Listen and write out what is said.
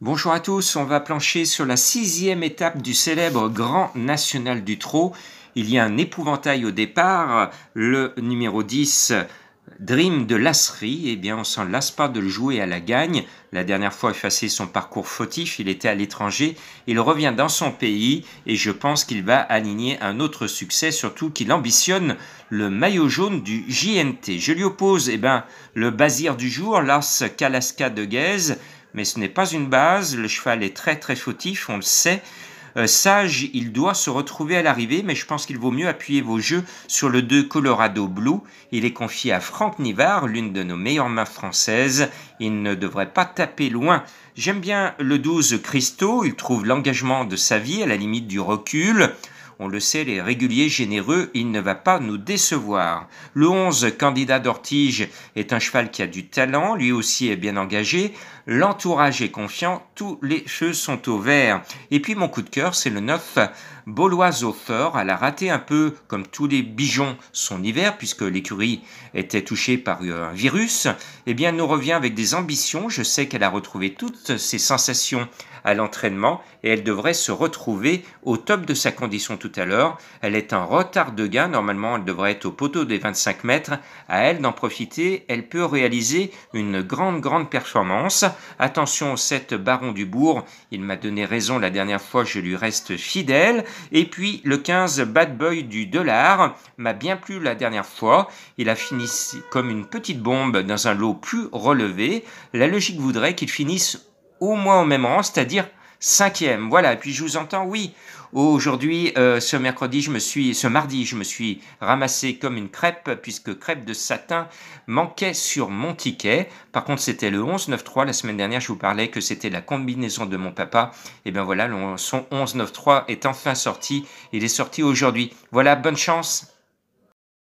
Bonjour à tous, on va plancher sur la sixième étape du célèbre Grand National du Trot. Il y a un épouvantail au départ, le numéro 10 Dream de Lasserie, eh bien on s'en lasse pas de le jouer à la gagne. La dernière fois effacé son parcours fautif, il était à l'étranger, il revient dans son pays et je pense qu'il va aligner un autre succès, surtout qu'il ambitionne le maillot jaune du JNT. Je lui oppose eh ben, le Bazir du jour, Lars Kalaska de Guèze, mais ce n'est pas une base, le cheval est très très fautif, on le sait. Euh, sage, il doit se retrouver à l'arrivée, mais je pense qu'il vaut mieux appuyer vos jeux sur le 2 Colorado Blue. Il est confié à Franck Nivard, l'une de nos meilleures mains françaises. Il ne devrait pas taper loin. J'aime bien le 12 Christo, il trouve l'engagement de sa vie à la limite du recul. On le sait, les réguliers généreux, il ne va pas nous décevoir. Le 11, candidat d'Ortige, est un cheval qui a du talent, lui aussi est bien engagé. L'entourage est confiant, tous les feux sont au vert. Et puis mon coup de cœur, c'est le 9, Boloise Author. Elle a raté un peu, comme tous les bijons, son hiver, puisque l'écurie était touchée par euh, un virus. Eh bien, elle nous revient avec des ambitions. Je sais qu'elle a retrouvé toutes ses sensations à l'entraînement et elle devrait se retrouver au top de sa condition tout à l'heure. Elle est en retard de gain, normalement elle devrait être au poteau des 25 mètres. À elle d'en profiter, elle peut réaliser une grande grande performance. Attention au 7 Baron Dubourg il m'a donné raison la dernière fois, je lui reste fidèle. Et puis le 15 Bad Boy du Dollar m'a bien plu la dernière fois, il a fini comme une petite bombe dans un lot plus relevé. La logique voudrait qu'il finisse au moins au même rang, c'est-à-dire cinquième. Voilà, et puis je vous entends, oui, aujourd'hui, euh, ce mercredi, je me suis, ce mardi, je me suis ramassé comme une crêpe, puisque crêpe de satin manquait sur mon ticket. Par contre, c'était le 11 La semaine dernière, je vous parlais que c'était la combinaison de mon papa. Et eh bien voilà, son 11 est enfin sorti. Il est sorti aujourd'hui. Voilà, bonne chance